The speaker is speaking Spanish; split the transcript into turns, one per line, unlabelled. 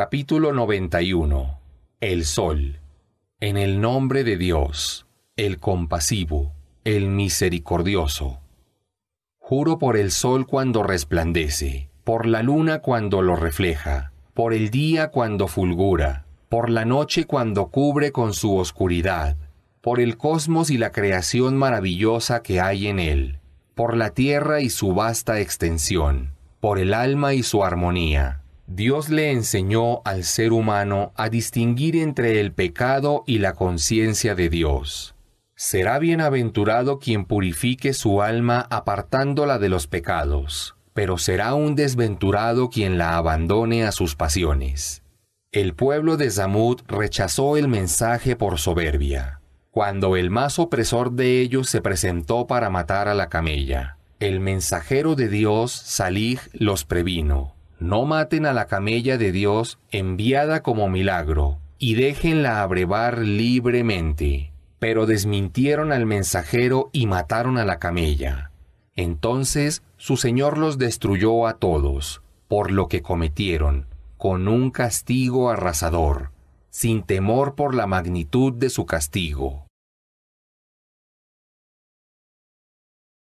Capítulo 91 El Sol En el nombre de Dios, el compasivo, el misericordioso. Juro por el sol cuando resplandece, por la luna cuando lo refleja, por el día cuando fulgura, por la noche cuando cubre con su oscuridad, por el cosmos y la creación maravillosa que hay en él, por la tierra y su vasta extensión, por el alma y su armonía, Dios le enseñó al ser humano a distinguir entre el pecado y la conciencia de Dios. Será bienaventurado quien purifique su alma apartándola de los pecados, pero será un desventurado quien la abandone a sus pasiones. El pueblo de Zamud rechazó el mensaje por soberbia. Cuando el más opresor de ellos se presentó para matar a la camella, el mensajero de Dios, Salih, los previno no maten a la camella de Dios enviada como milagro, y déjenla abrevar libremente. Pero desmintieron al mensajero y mataron a la camella. Entonces su Señor los destruyó a todos, por lo que cometieron, con un castigo arrasador, sin temor por la magnitud de su castigo.